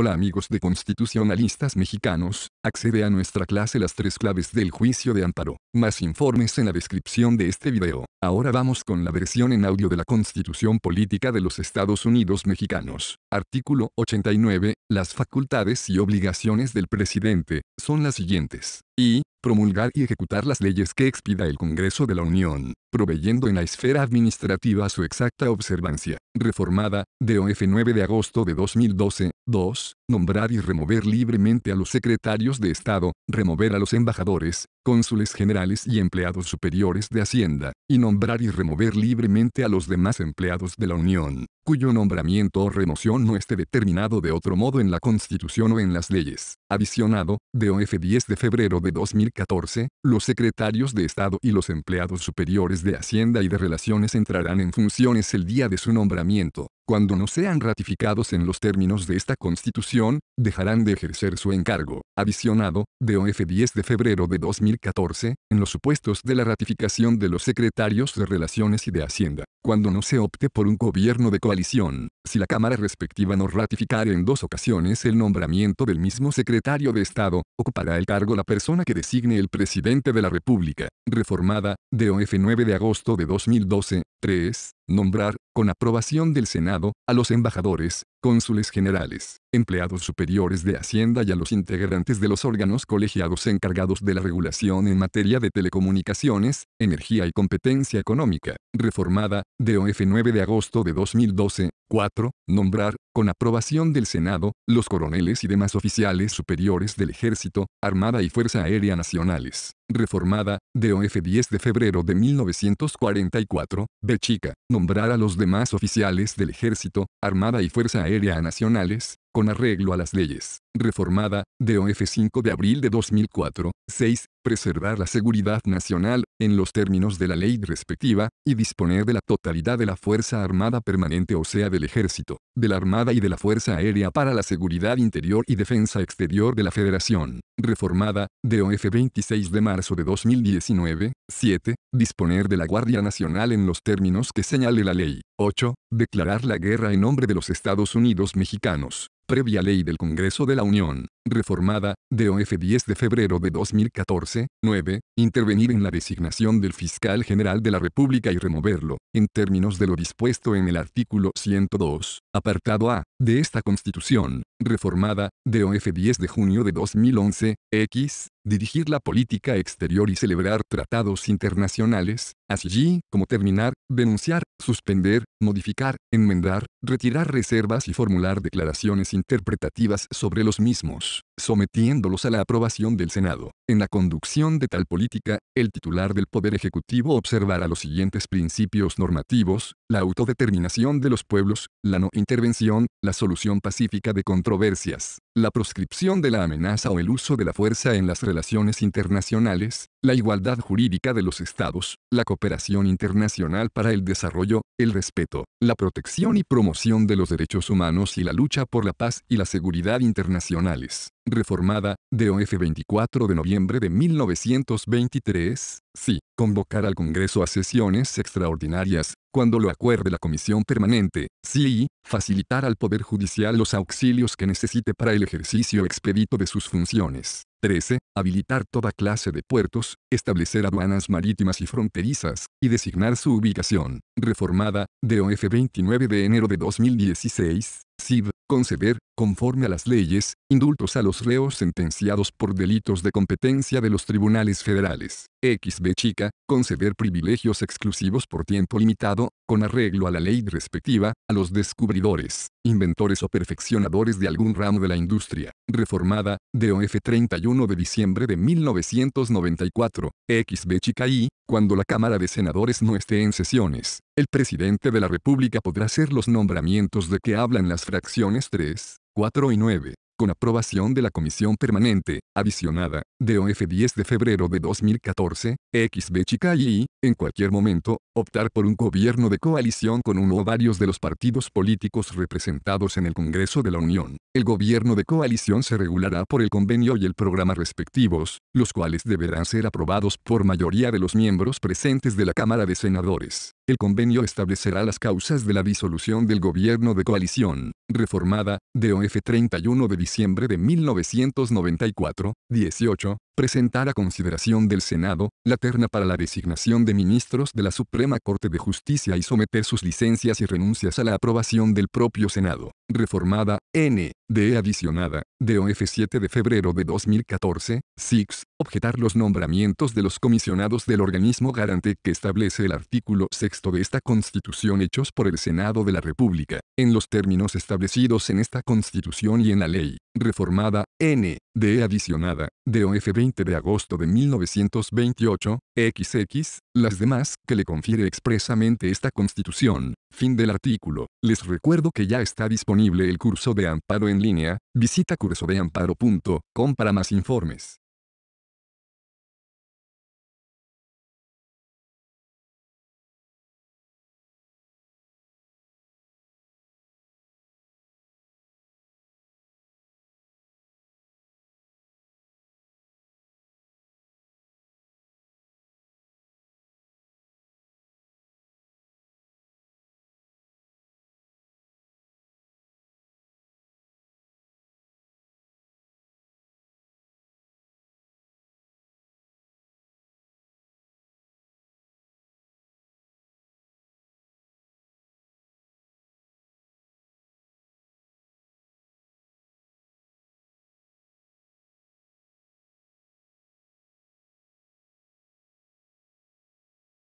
Hola amigos de constitucionalistas mexicanos, accede a nuestra clase Las tres claves del juicio de Amparo. Más informes en la descripción de este video. Ahora vamos con la versión en audio de la Constitución Política de los Estados Unidos Mexicanos. Artículo 89. Las facultades y obligaciones del presidente son las siguientes y, promulgar y ejecutar las leyes que expida el Congreso de la Unión, proveyendo en la esfera administrativa su exacta observancia, reformada, DOF 9 de agosto de 2012, 2. Nombrar y remover libremente a los secretarios de Estado, remover a los embajadores, cónsules generales y empleados superiores de Hacienda, y nombrar y remover libremente a los demás empleados de la Unión, cuyo nombramiento o remoción no esté determinado de otro modo en la Constitución o en las leyes. Adicionado, de of 10 de febrero de 2014, los secretarios de Estado y los empleados superiores de Hacienda y de Relaciones entrarán en funciones el día de su nombramiento cuando no sean ratificados en los términos de esta Constitución, dejarán de ejercer su encargo, adicionado, de 10 de febrero de 2014, en los supuestos de la ratificación de los secretarios de Relaciones y de Hacienda, cuando no se opte por un gobierno de coalición, si la Cámara respectiva no ratificare en dos ocasiones el nombramiento del mismo secretario de Estado, ocupará el cargo la persona que designe el presidente de la República, reformada, de 9 de agosto de 2012, 3, Nombrar, con aprobación del Senado, a los embajadores, cónsules generales, empleados superiores de Hacienda y a los integrantes de los órganos colegiados encargados de la regulación en materia de telecomunicaciones, energía y competencia económica, reformada, DOF 9 de agosto de 2012. 4. Nombrar, con aprobación del Senado, los coroneles y demás oficiales superiores del Ejército, Armada y Fuerza Aérea Nacionales, reformada, DOF 10 de febrero de 1944, de Chica, nombrar a los demás oficiales del Ejército, Armada y Fuerza Aérea Nacionales, con arreglo a las leyes, reformada, DOF 5 de abril de 2004, 6, preservar la seguridad nacional, en los términos de la ley respectiva, y disponer de la totalidad de la Fuerza Armada Permanente o sea del Ejército, de la Armada y de la Fuerza Aérea para la Seguridad Interior y Defensa Exterior de la Federación, reformada, DOF 26 de marzo de 2019, 7, disponer de la Guardia Nacional en los términos que señale la ley, 8, declarar la guerra en nombre de los Estados Unidos mexicanos, previa ley del Congreso de la Unión, reformada, DOF 10 de febrero de 2014, 9, intervenir en la designación del fiscal general de la República y removerlo, en términos de lo dispuesto en el artículo 102, apartado A, de esta Constitución, reformada, DOF 10 de junio de 2011, X, dirigir la política exterior y celebrar tratados internacionales, así como terminar, denunciar, suspender, modificar, enmendar, retirar reservas y formular declaraciones interpretativas sobre los mismos, sometiéndolos a la aprobación del Senado. En la conducción de tal política, el titular del Poder Ejecutivo observará los siguientes principios normativos, la autodeterminación de los pueblos, la no intervención, la solución pacífica de controversias, la proscripción de la amenaza o el uso de la fuerza en las relaciones internacionales, la igualdad jurídica de los estados, la cooperación internacional para el desarrollo, el respeto, la protección y promoción de los derechos humanos y la lucha por la paz y la seguridad internacionales reformada, DOF 24 de noviembre de 1923, sí, convocar al Congreso a sesiones extraordinarias, cuando lo acuerde la Comisión Permanente, sí, facilitar al Poder Judicial los auxilios que necesite para el ejercicio expedito de sus funciones. 13. Habilitar toda clase de puertos, establecer aduanas marítimas y fronterizas, y designar su ubicación. Reformada, DOF 29 de enero de 2016, Sí conceder, conforme a las leyes, indultos a los reos sentenciados por delitos de competencia de los tribunales federales. XB chica, conceder privilegios exclusivos por tiempo limitado, con arreglo a la ley respectiva, a los descubridores, inventores o perfeccionadores de algún ramo de la industria, reformada, DOF 31 de diciembre de 1994, XB chica y, cuando la Cámara de Senadores no esté en sesiones, el presidente de la República podrá hacer los nombramientos de que hablan las fracciones 3, 4 y 9 con aprobación de la Comisión Permanente, adicionada, de OF 10 de febrero de 2014, XB Chica y, en cualquier momento, optar por un gobierno de coalición con uno o varios de los partidos políticos representados en el Congreso de la Unión. El gobierno de coalición se regulará por el convenio y el programa respectivos, los cuales deberán ser aprobados por mayoría de los miembros presentes de la Cámara de Senadores. El convenio establecerá las causas de la disolución del gobierno de coalición, reformada, DOF 31 de diciembre de 1994, 18, presentar a consideración del Senado, la terna para la designación de ministros de la Suprema Corte de Justicia y someter sus licencias y renuncias a la aprobación del propio Senado, reformada, N, D adicionada, DOF 7 de febrero de 2014, 6, objetar los nombramientos de los comisionados del organismo garante que establece el artículo 6 de esta Constitución hechos por el Senado de la República, en los términos establecidos en esta Constitución y en la ley, reformada, N, D adicionada, DOF 20 de agosto de 1928, XX, las demás que le confiere expresamente esta Constitución. Fin del artículo. Les recuerdo que ya está disponible el curso de amparo en línea, visita cursodeamparo.com para más informes.